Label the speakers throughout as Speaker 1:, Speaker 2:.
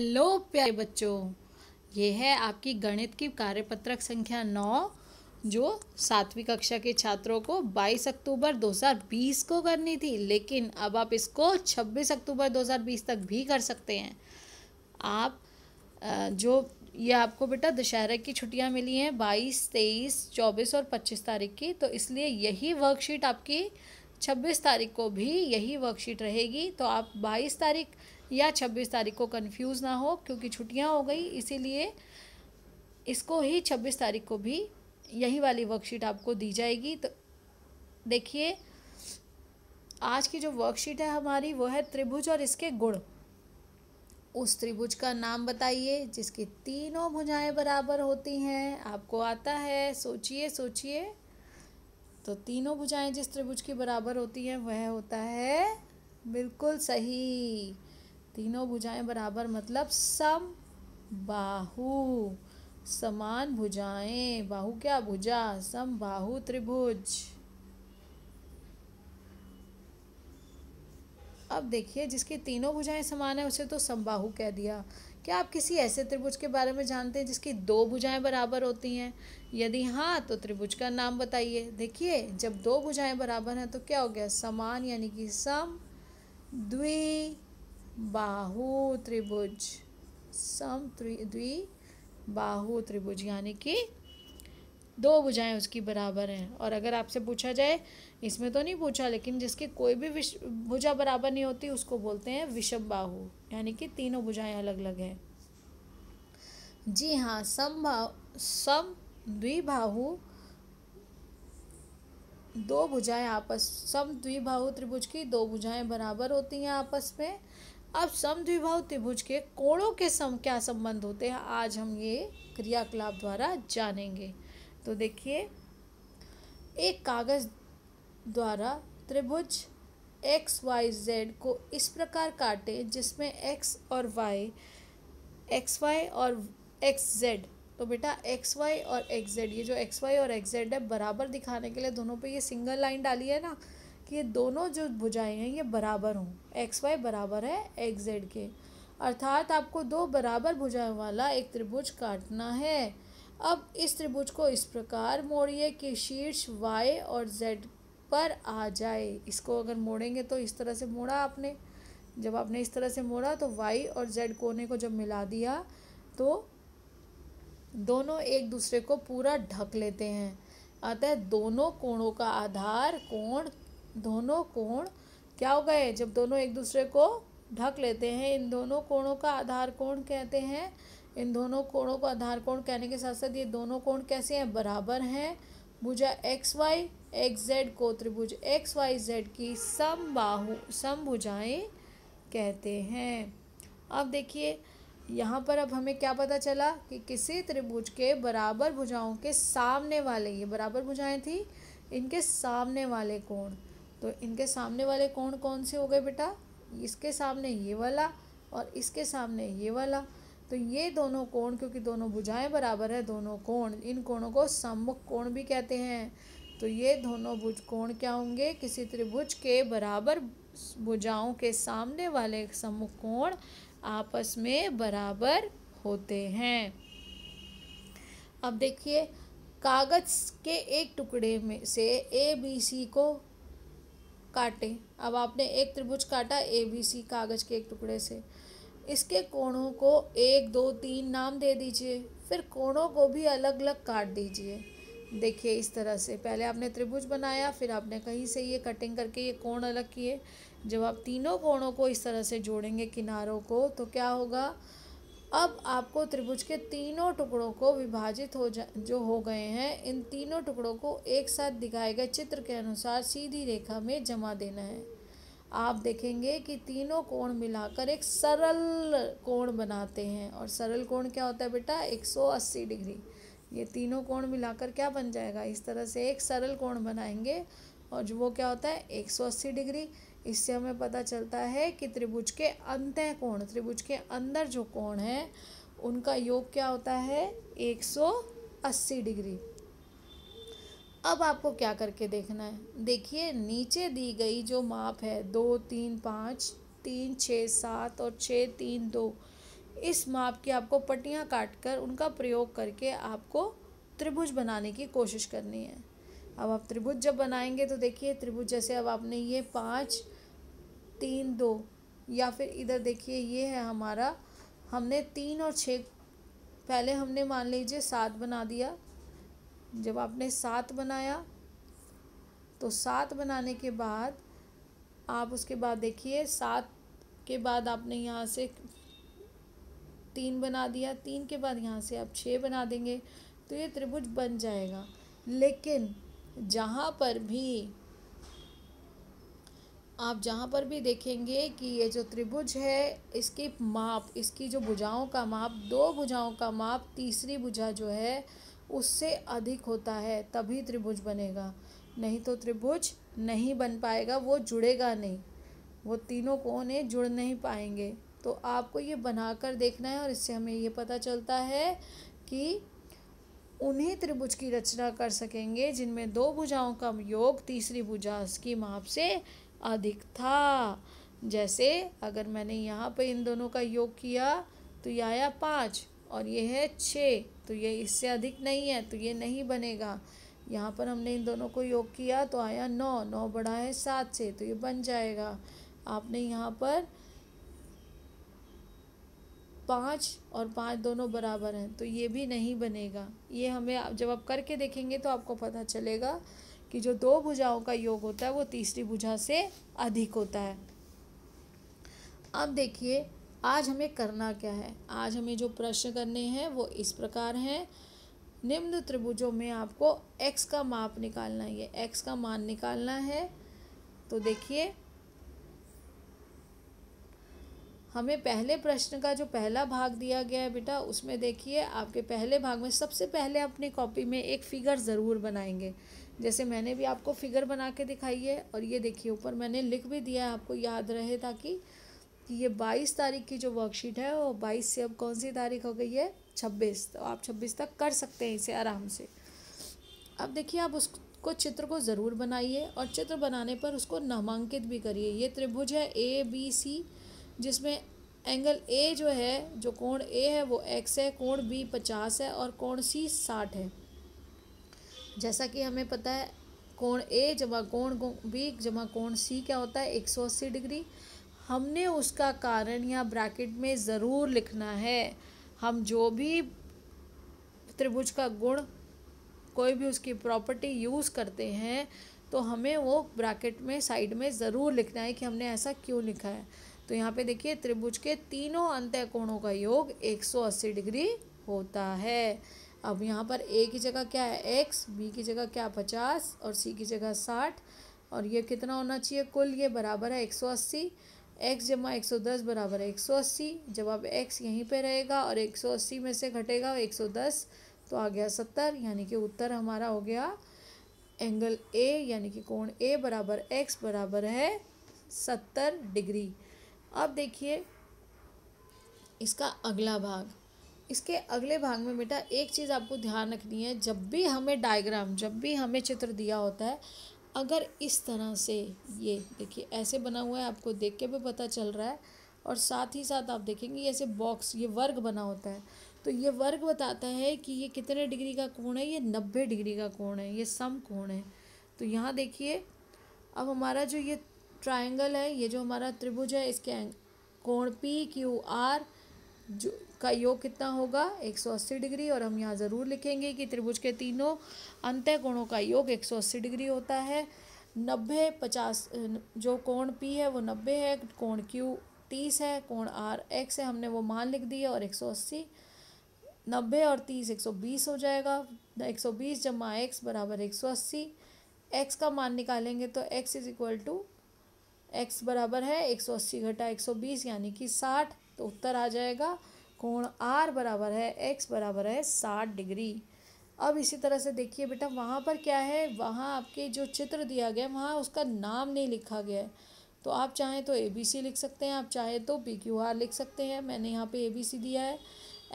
Speaker 1: hello प्यारे बच्चों ये है आपकी गणित की कार्यपत्रक संख्या नौ जो सातवीं कक्षा के छात्रों को 22 अक्टूबर 2020 को करनी थी लेकिन अब आप इसको 26 अक्टूबर 2020 तक भी कर सकते हैं आप जो ये आपको बेटा दशहरा की छुट्टियां मिली हैं 22, 23, 24 और 25 तारीख की तो इसलिए यही वर्कशीट आपकी 26 तारीख को भी यही वर्कशीट रहेगी तो आप 22 तारीख या छब्बीस तारीख को कन्फ्यूज़ ना हो क्योंकि छुट्टियाँ हो गई इसीलिए इसको ही छब्बीस तारीख को भी यही वाली वर्कशीट आपको दी जाएगी तो देखिए आज की जो वर्कशीट है हमारी वो है त्रिभुज और इसके गुण उस त्रिभुज का नाम बताइए जिसकी तीनों भुजाएं बराबर होती हैं आपको आता है सोचिए सोचिए तो तीनों भुजाएं जिस त्रिभुज की बराबर होती हैं वह होता है बिल्कुल सही तीनों भुजाएं बराबर मतलब सम बाहु समान भुजाएं बाहु क्या भुजा सम बाहु त्रिभुज अब देखिए जिसकी तीनों भुजाएं समान है उसे तो समबाहु कह दिया क्या आप किसी ऐसे त्रिभुज के बारे में जानते हैं जिसकी दो भुजाएं बराबर होती हैं यदि हाँ तो त्रिभुज का नाम बताइए देखिए जब दो भुजाएं बराबर हैं तो क्या हो गया समान यानी कि सम द्वि बाहु त्रिभुज सम द्वि बाहु त्रिभुज यानी कि दो भुजाएं उसकी बराबर हैं और अगर आपसे पूछा जाए इसमें तो नहीं पूछा लेकिन जिसकी कोई भी भुजा बराबर नहीं होती उसको बोलते हैं विषम बाहु यानी कि तीनों भुजाएं अलग अलग हैं जी हाँ समभाव सम द्विबाहु दो भुजाएं आपस सम द्विबाहु त्रिभुज की दो भुजाएं बराबर होती हैं आपस में अब समद्विभाव त्रिभुज के कोणों के सम क्या संबंध होते हैं आज हम ये क्रियाकलाप द्वारा जानेंगे तो देखिए एक कागज़ द्वारा त्रिभुज एक्स वाई जेड को इस प्रकार काटे जिसमें एक्स और वाई एक्स वाई और एक्स जेड तो बेटा एक्स वाई और एक्स जेड ये जो एक्स वाई और एक्स जेड है बराबर दिखाने के लिए दोनों पे ये सिंगल लाइन डाली है ना कि ये दोनों जो भुजाएं हैं ये बराबर हों एक्स वाई बराबर है एक्स जेड के अर्थात आपको दो बराबर भुजाएं वाला एक त्रिभुज काटना है अब इस त्रिभुज को इस प्रकार मोड़िए कि शीर्ष वाई और जेड पर आ जाए इसको अगर मोड़ेंगे तो इस तरह से मोड़ा आपने जब आपने इस तरह से मोड़ा तो वाई और जेड कोने को जब मिला दिया तो दोनों एक दूसरे को पूरा ढक लेते हैं अतः दोनों कोणों का आधार कोण दोनों कोण क्या हो गए जब दोनों एक दूसरे को ढक लेते हैं इन दोनों कोणों का आधार कोण कहते हैं इन दोनों कोणों को आधार कोण कहने के साथ साथ ये दोनों कोण कैसे हैं बराबर हैं भुजा एक्स वाई एक्स जेड को त्रिभुज एक्स वाई जेड की समबाहु समभुजाएं कहते हैं अब देखिए यहाँ पर अब हमें क्या पता चला कि किसी त्रिभुज के बराबर भुजाओं के सामने वाले ये बराबर भुजाएं थी इनके सामने वाले कोण तो इनके सामने वाले कौन कौन से हो गए बेटा इसके सामने ये वाला और इसके सामने ये वाला तो ये दोनों कोण क्योंकि दोनों भुजाएं बराबर है दोनों कोण इन कोणों को सम्मुख कोण भी कहते हैं तो ये दोनों भुज कोण क्या होंगे किसी त्रिभुज के बराबर भुजाओं के सामने वाले सम्मुख कोण आपस में बराबर होते हैं अब देखिए कागज़ के एक टुकड़े में से ए बी सी को काटें अब आपने एक त्रिभुज काटा ए बी सी कागज़ के एक टुकड़े से इसके कोणों को एक दो तीन नाम दे दीजिए फिर कोणों को भी अलग अलग काट दीजिए देखिए इस तरह से पहले आपने त्रिभुज बनाया फिर आपने कहीं से ये कटिंग करके ये कोण अलग किए जब आप तीनों कोणों को इस तरह से जोड़ेंगे किनारों को तो क्या होगा अब आपको त्रिभुज के तीनों टुकड़ों को विभाजित हो जा जो हो गए हैं इन तीनों टुकड़ों को एक साथ दिखाए गए चित्र के अनुसार सीधी रेखा में जमा देना है आप देखेंगे कि तीनों कोण मिलाकर एक सरल कोण बनाते हैं और सरल कोण क्या होता है बेटा 180 डिग्री ये तीनों कोण मिलाकर क्या बन जाएगा इस तरह से एक सरल कोण बनाएंगे और जो वो क्या होता है 180 डिग्री इससे हमें पता चलता है कि त्रिभुज के अंत कोण त्रिभुज के अंदर जो कोण है उनका योग क्या होता है 180 डिग्री अब आपको क्या करके देखना है देखिए नीचे दी गई जो माप है दो तीन पाँच तीन छः सात और छः तीन दो इस माप की आपको पट्टियाँ काट कर उनका प्रयोग करके आपको त्रिभुज बनाने की कोशिश करनी है अब आप त्रिभुज जब बनाएंगे तो देखिए त्रिभुज जैसे अब आपने ये पाँच तीन दो या फिर इधर देखिए ये है हमारा हमने तीन और छः पहले हमने मान लीजिए सात बना दिया जब आपने सात बनाया तो सात बनाने के बाद आप उसके बाद देखिए सात के बाद आपने यहाँ से तीन बना दिया तीन के बाद यहाँ से आप छः बना देंगे तो ये त्रिभुज बन जाएगा लेकिन जहाँ पर भी आप जहाँ पर भी देखेंगे कि ये जो त्रिभुज है इसकी माप इसकी जो भुजाओं का माप दो भुजाओं का माप तीसरी भुजा जो है उससे अधिक होता है तभी त्रिभुज बनेगा नहीं तो त्रिभुज नहीं बन पाएगा वो जुड़ेगा नहीं वो तीनों कोने जुड़ नहीं पाएंगे तो आपको ये बनाकर देखना है और इससे हमें ये पता चलता है कि उन्हीं त्रिभुज की रचना कर सकेंगे जिनमें दो भुजाओं का योग तीसरी भुजा की माप से अधिक था जैसे अगर मैंने यहाँ पर इन दोनों का योग किया तो ये आया पाँच और ये है छः तो ये इससे अधिक नहीं है तो ये नहीं बनेगा यहाँ पर हमने इन दोनों को योग किया तो आया नौ नौ बड़ा है सात से तो ये बन जाएगा आपने यहाँ पर पाँच और पाँच दोनों बराबर हैं तो ये भी नहीं बनेगा ये हमें आप जब आप करके देखेंगे तो आपको पता चलेगा कि जो दो भुजाओं का योग होता है वो तीसरी भुजा से अधिक होता है अब देखिए आज हमें करना क्या है आज हमें जो प्रश्न करने हैं वो इस प्रकार हैं निम्न त्रिभुजों में आपको x का माप निकालना है x का मान निकालना है तो देखिए हमें पहले प्रश्न का जो पहला भाग दिया गया है बेटा उसमें देखिए आपके पहले भाग में सबसे पहले अपनी कॉपी में एक फ़िगर ज़रूर बनाएंगे जैसे मैंने भी आपको फिगर बना के दिखाई है और ये देखिए ऊपर मैंने लिख भी दिया है आपको याद रहे ताकि कि ये बाईस तारीख की जो वर्कशीट है वो बाईस से अब कौन सी तारीख हो गई है छब्बीस तो आप छब्बीस तक कर सकते हैं इसे आराम से अब देखिए आप उसको चित्र को ज़रूर बनाइए और चित्र बनाने पर उसको नामांकित भी करिए ये त्रिभुज है ए बी सी जिसमें एंगल ए जो है जो कोण ए है वो एक्स है कोण बी पचास है और कोण सी साठ है जैसा कि हमें पता है कोण ए जमा कोण बी जमा कोण सी क्या होता है एक सौ अस्सी डिग्री हमने उसका कारण या ब्रैकेट में ज़रूर लिखना है हम जो भी त्रिभुज का गुण कोई भी उसकी प्रॉपर्टी यूज़ करते हैं तो हमें वो ब्रैकेट में साइड में ज़रूर लिखना है कि हमने ऐसा क्यों लिखा है तो यहाँ पे देखिए त्रिभुज के तीनों अंत्य कोणों का योग 180 डिग्री होता है अब यहाँ पर ए की जगह क्या है एक्स बी की जगह क्या पचास और सी की जगह साठ और ये कितना होना चाहिए कुल ये बराबर है एक सौ अस्सी एक्स जमा एक सौ दस बराबर है एक सौ अस्सी जब अब एक्स यहीं पे रहेगा और एक सौ अस्सी में से घटेगा एक सौ दस तो आ गया सत्तर यानी कि उत्तर हमारा हो गया एंगल ए यानी कि कोण ए बराबर एक्स बराबर है सत्तर डिग्री अब देखिए इसका अगला भाग इसके अगले भाग में बेटा एक चीज़ आपको ध्यान रखनी है जब भी हमें डायग्राम जब भी हमें चित्र दिया होता है अगर इस तरह से ये देखिए ऐसे बना हुआ है आपको देख के भी पता चल रहा है और साथ ही साथ आप देखेंगे ऐसे बॉक्स ये वर्ग बना होता है तो ये वर्ग बताता है कि ये कितने डिग्री का कोण है ये नब्बे डिग्री का कोण है ये सम कोण है तो यहाँ देखिए अब हमारा जो ये ट्रायंगल है ये जो हमारा त्रिभुज है इसके कोण पी क्यू आर जो का योग कितना होगा 180 डिग्री और हम यहाँ ज़रूर लिखेंगे कि त्रिभुज के तीनों अंत्य कोणों का योग 180 डिग्री होता है नब्बे पचास जो कोण पी है वो नब्बे है कोण क्यू तीस है कोण आर एक्स है हमने वो मान लिख दिया और एक सौ अस्सी नब्बे और तीस एक सौ बीस हो जाएगा एक सौ बीस जमा एक्स बराबर एक सौ अस्सी एक्स का मान निकालेंगे तो X is equal to X बराबर है एक सौ अस्सी घटा एक सौ बीस यानी कि साठ तो उत्तर आ जाएगा कोण आर बराबर है एक्स बराबर है साठ डिग्री अब इसी तरह से देखिए बेटा वहाँ पर क्या है वहाँ आपके जो चित्र दिया गया वहाँ उसका नाम नहीं लिखा गया है तो आप चाहें तो ए बी सी लिख सकते हैं आप चाहें तो पी क्यू आर लिख सकते हैं मैंने यहाँ पे ए बी सी दिया है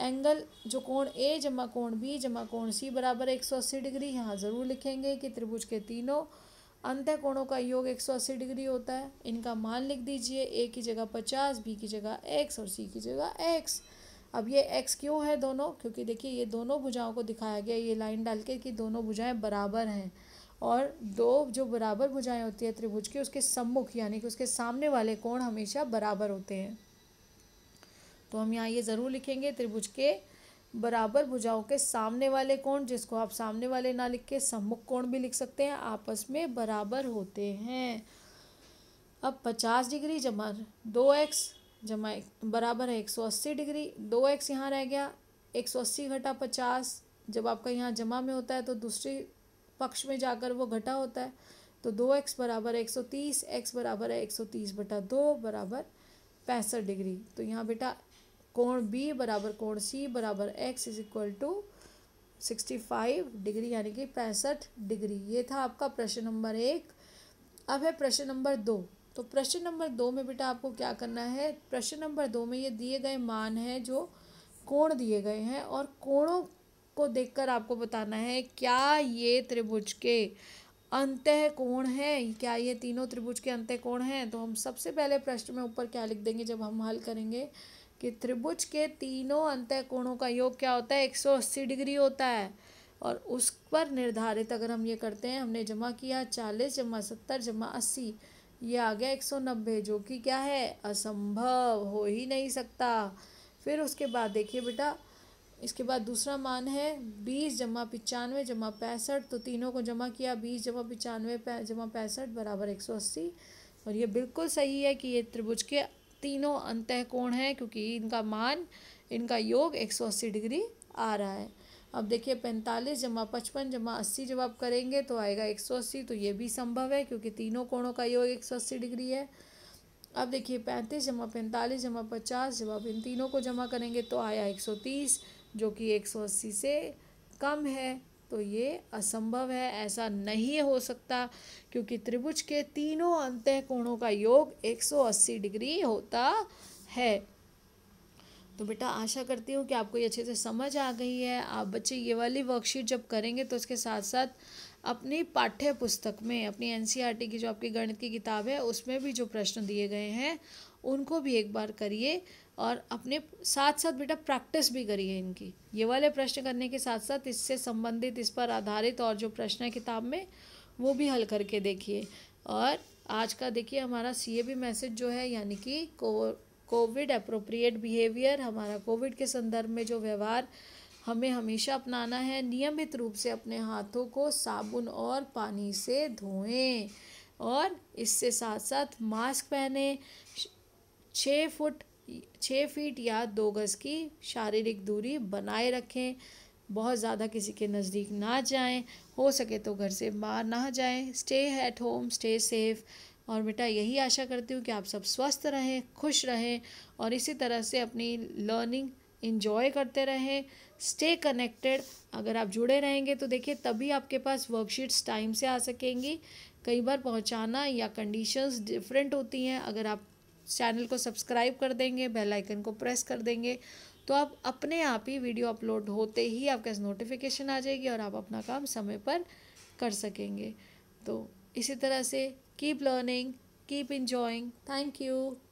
Speaker 1: एंगल जो कोण ए जमा कोण बी जमा कोण सी बराबर एक सौ अस्सी डिग्री यहाँ ज़रूर लिखेंगे कि त्रिभुज के तीनों अंत कोणों का योग 180 डिग्री होता है इनका मान लिख दीजिए ए की जगह 50 बी की जगह एक्स और सी की जगह एक्स अब ये एक्स क्यों है दोनों क्योंकि देखिए ये दोनों भुजाओं को दिखाया गया ये लाइन डाल के कि दोनों भुजाएं बराबर हैं और दो जो बराबर भुजाएं होती है त्रिभुज की उसके सम्मुख यानी कि उसके सामने वाले कोण हमेशा बराबर होते हैं तो हम यहाँ ये ज़रूर लिखेंगे त्रिभुज के बराबर भुजाओं के सामने वाले कोण जिसको आप सामने वाले ना लिख के सम्मुख कोण भी लिख सकते हैं आपस में बराबर होते हैं अब पचास डिग्री जमा दो एक्स जमा एक बराबर है एक सौ अस्सी डिग्री दो एक्स यहाँ रह गया एक सौ अस्सी घटा पचास जब आपका यहाँ जमा में होता है तो दूसरे पक्ष में जाकर वो घटा होता है तो दो एक्स बराबर एक सौ तीस एक्स बराबर है एक सौ तीस बटा दो बराबर पैंसठ डिग्री तो यहाँ बेटा कोण बी बराबर कोण सी बराबर X is equal to sixty five degree यानी कि पैंसठ डिग्री ये था आपका प्रश्न नंबर एक अब है प्रश्न नंबर दो तो प्रश्न नंबर दो में बेटा आपको क्या करना है प्रश्न नंबर दो में ये दिए गए मान हैं जो कोण दिए गए हैं और कोणों को देखकर आपको बताना है क्या ये त्रिभुज के अंत कोण है क्या ये तीनों त्रिभुज के अंत कोण हैं तो हम सबसे पहले प्रश्न में ऊपर क्या लिख देंगे जब हम हल करेंगे कि त्रिभुज के तीनों अंत कोणों का योग क्या होता है 180 डिग्री होता है और उस पर निर्धारित अगर हम ये करते हैं हमने जमा किया चालीस जमा सत्तर जमा अस्सी ये आ गया एक सौ नब्बे जो कि क्या है असंभव हो ही नहीं सकता फिर उसके बाद देखिए बेटा इसके बाद दूसरा मान है बीस जमा पचानवे जमा पैंसठ तो तीनों को जमा किया बीस जमा पचानवे जमा पैंसठ बराबर एक सौ अस्सी और ये बिल्कुल सही है कि ये त्रिभुज के तीनों अंत कोण है क्योंकि इनका मान इनका योग एक सौ अस्सी डिग्री आ रहा है अब देखिए पैंतालीस जमा पचपन जमा अस्सी जब आप करेंगे तो आएगा एक सौ अस्सी तो ये भी संभव है क्योंकि तीनों कोणों का योग एक सौ अस्सी डिग्री है अब देखिए पैंतीस जमा पैंतालीस जमा पचास जब आप इन तीनों को जमा करेंगे तो आया एक सौ तीस जो कि एक सौ अस्सी से कम है तो ये असंभव है ऐसा नहीं हो सकता क्योंकि त्रिभुज के तीनों अंत कोणों का योग 180 डिग्री होता है तो बेटा आशा करती हूँ कि आपको ये अच्छे से समझ आ गई है आप बच्चे ये वाली वर्कशीट जब करेंगे तो उसके साथ साथ अपनी पाठ्य पुस्तक में अपनी एन e की जो आपकी गणित की किताब है उसमें भी जो प्रश्न दिए गए हैं उनको भी एक बार करिए और अपने साथ साथ बेटा प्रैक्टिस भी करिए इनकी ये वाले प्रश्न करने के साथ साथ इससे संबंधित इस पर आधारित और जो प्रश्न है किताब में वो भी हल करके देखिए और आज का देखिए हमारा सी ए बी मैसेज जो है यानी कि कोविड अप्रोप्रिएट बिहेवियर हमारा कोविड के संदर्भ में जो व्यवहार हमें हमेशा अपनाना है नियमित रूप से अपने हाथों को साबुन और पानी से धोएं और इससे साथ साथ मास्क पहने छः फुट छः फीट या दो गज़ की शारीरिक दूरी बनाए रखें बहुत ज़्यादा किसी के नज़दीक ना जाएं हो सके तो घर से बाहर ना जाएं stay at home stay safe और बेटा यही आशा करती हूँ कि आप सब स्वस्थ रहें खुश रहें और इसी तरह से अपनी लर्निंग इन्जॉय करते रहें स्टे कनेक्टेड अगर आप जुड़े रहेंगे तो देखिए तभी आपके पास वर्कशीट्स टाइम से आ सकेंगी कई बार पहुंचाना या कंडीशंस डिफरेंट होती हैं अगर आप चैनल को सब्सक्राइब कर देंगे बेल आइकन को प्रेस कर देंगे तो आप अपने आप ही वीडियो अपलोड होते ही आपके पास नोटिफिकेशन आ जाएगी और आप अपना काम समय पर कर सकेंगे तो इसी तरह से keep learning keep enjoying thank you